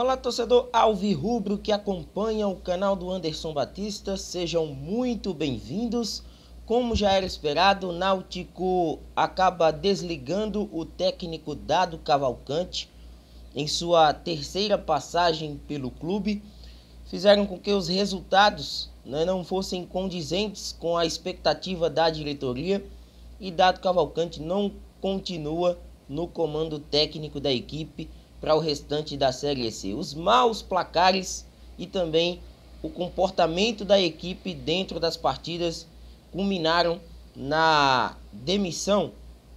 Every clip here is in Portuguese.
Olá, torcedor alvirrubro que acompanha o canal do Anderson Batista, sejam muito bem-vindos. Como já era esperado, o Náutico acaba desligando o técnico Dado Cavalcante em sua terceira passagem pelo clube. Fizeram com que os resultados né, não fossem condizentes com a expectativa da diretoria e Dado Cavalcante não continua no comando técnico da equipe para o restante da Série C. Os maus placares e também o comportamento da equipe dentro das partidas culminaram na demissão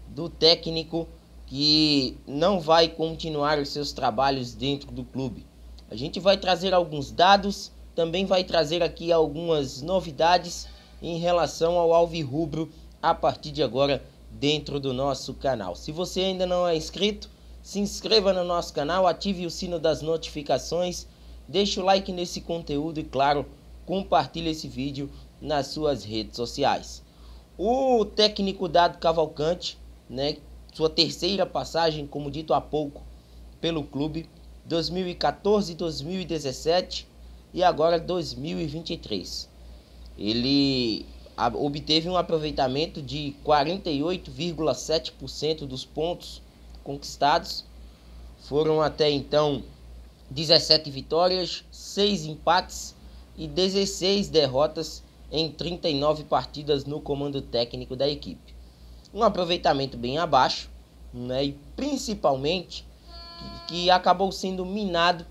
do técnico que não vai continuar os seus trabalhos dentro do clube. A gente vai trazer alguns dados, também vai trazer aqui algumas novidades em relação ao Alvirrubro a partir de agora dentro do nosso canal. Se você ainda não é inscrito, se inscreva no nosso canal, ative o sino das notificações, deixe o like nesse conteúdo e, claro, compartilhe esse vídeo nas suas redes sociais. O técnico Dado Cavalcante, né, sua terceira passagem, como dito há pouco, pelo clube, 2014, 2017 e agora 2023. Ele obteve um aproveitamento de 48,7% dos pontos conquistados. Foram até então 17 vitórias, 6 empates e 16 derrotas em 39 partidas no comando técnico da equipe. Um aproveitamento bem abaixo, né, e principalmente que acabou sendo minado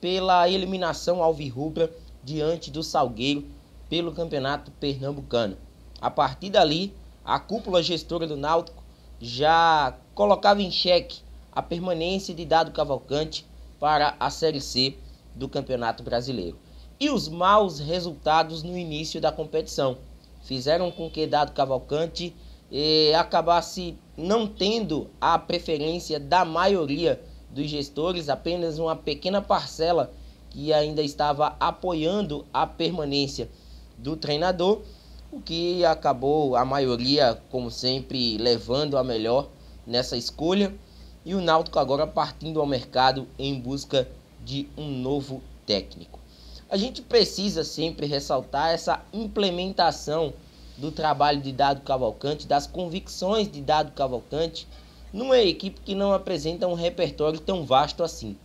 pela eliminação alvirrubra diante do Salgueiro pelo Campeonato Pernambucano. A partir dali, a cúpula gestora do Náutico já colocava em xeque a permanência de Dado Cavalcante para a Série C do Campeonato Brasileiro. E os maus resultados no início da competição fizeram com que Dado Cavalcante eh, acabasse não tendo a preferência da maioria dos gestores, apenas uma pequena parcela que ainda estava apoiando a permanência do treinador, o que acabou a maioria, como sempre, levando a melhor nessa escolha e o Náutico agora partindo ao mercado em busca de um novo técnico. A gente precisa sempre ressaltar essa implementação do trabalho de Dado Cavalcante, das convicções de Dado Cavalcante, numa equipe que não apresenta um repertório tão vasto assim.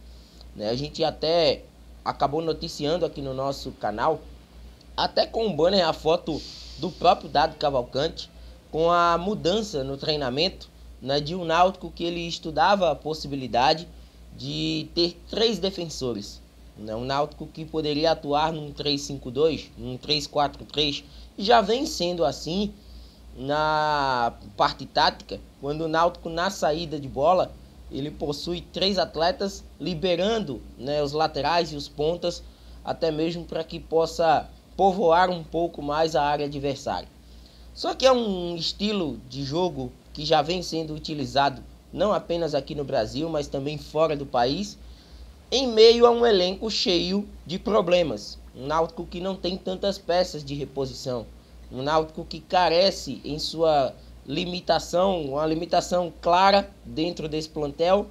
Né? A gente até acabou noticiando aqui no nosso canal, até com o banner a foto do próprio Dado Cavalcante, com a mudança no treinamento né, de um Náutico que ele estudava a possibilidade de ter três defensores. Né, um Náutico que poderia atuar num 3-5-2, num 3-4-3, já vem sendo assim na parte tática, quando o Náutico na saída de bola ele possui três atletas liberando né, os laterais e os pontas, até mesmo para que possa povoar um pouco mais a área adversária. Só que é um estilo de jogo que já vem sendo utilizado não apenas aqui no Brasil, mas também fora do país, em meio a um elenco cheio de problemas. Um Náutico que não tem tantas peças de reposição, um Náutico que carece em sua limitação, uma limitação clara dentro desse plantel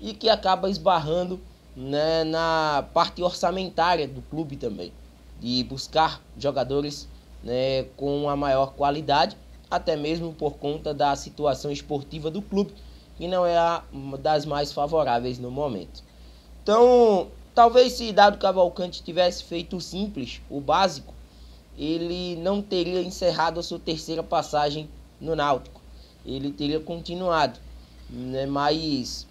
e que acaba esbarrando né, na parte orçamentária do clube também, de buscar jogadores né, com a maior qualidade até mesmo por conta da situação esportiva do clube, que não é a das mais favoráveis no momento. Então, talvez se Dado Cavalcante tivesse feito o simples, o básico, ele não teria encerrado a sua terceira passagem no Náutico. Ele teria continuado, né? mas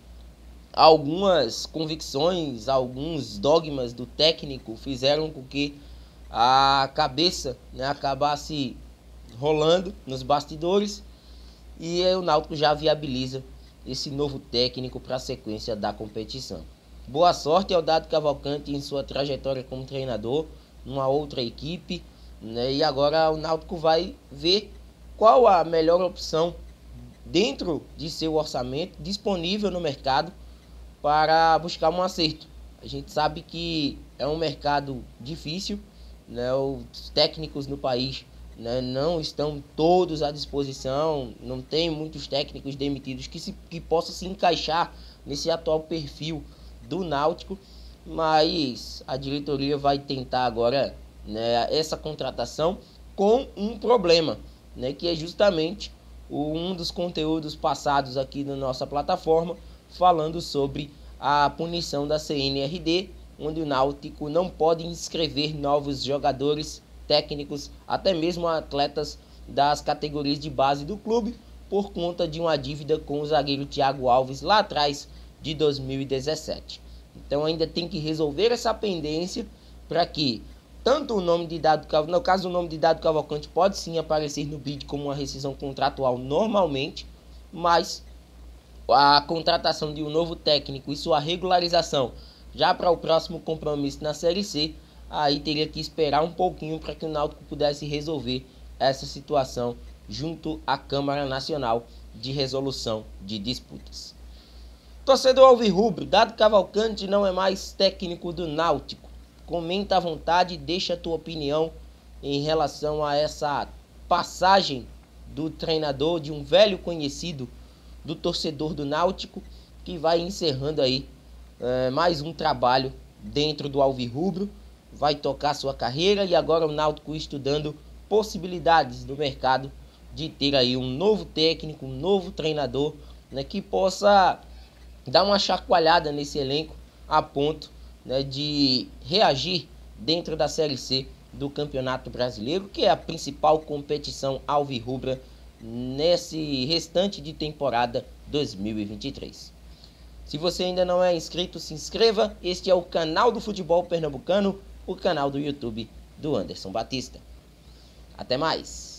algumas convicções, alguns dogmas do técnico fizeram com que a cabeça né, acabasse rolando nos bastidores e o Náutico já viabiliza esse novo técnico para a sequência da competição. Boa sorte ao Dado Cavalcante em sua trajetória como treinador numa outra equipe, né? E agora o Náutico vai ver qual a melhor opção dentro de seu orçamento disponível no mercado para buscar um acerto. A gente sabe que é um mercado difícil, né? Os técnicos no país né, não estão todos à disposição, não tem muitos técnicos demitidos que, se, que possam se encaixar nesse atual perfil do Náutico, mas a diretoria vai tentar agora né, essa contratação com um problema, né, que é justamente o, um dos conteúdos passados aqui na nossa plataforma, falando sobre a punição da CNRD, onde o Náutico não pode inscrever novos jogadores técnicos, até mesmo atletas das categorias de base do clube, por conta de uma dívida com o zagueiro Thiago Alves lá atrás de 2017. Então ainda tem que resolver essa pendência para que tanto o nome de Dado Cavalcante, no caso o nome de Dado Cavalcante pode sim aparecer no bid como uma rescisão contratual normalmente, mas a contratação de um novo técnico e sua regularização já para o próximo compromisso na Série C aí teria que esperar um pouquinho para que o Náutico pudesse resolver essa situação junto à Câmara Nacional de Resolução de Disputas. Torcedor Alvirrubro, Dado Cavalcante não é mais técnico do Náutico. Comenta à vontade e deixa a tua opinião em relação a essa passagem do treinador, de um velho conhecido do torcedor do Náutico, que vai encerrando aí é, mais um trabalho dentro do Alvirrubro vai tocar sua carreira e agora o Náutico estudando possibilidades no mercado de ter aí um novo técnico, um novo treinador, né, que possa dar uma chacoalhada nesse elenco a ponto né, de reagir dentro da Série C do Campeonato Brasileiro, que é a principal competição alvirrubra nesse restante de temporada 2023. Se você ainda não é inscrito, se inscreva. Este é o canal do Futebol Pernambucano o canal do YouTube do Anderson Batista. Até mais!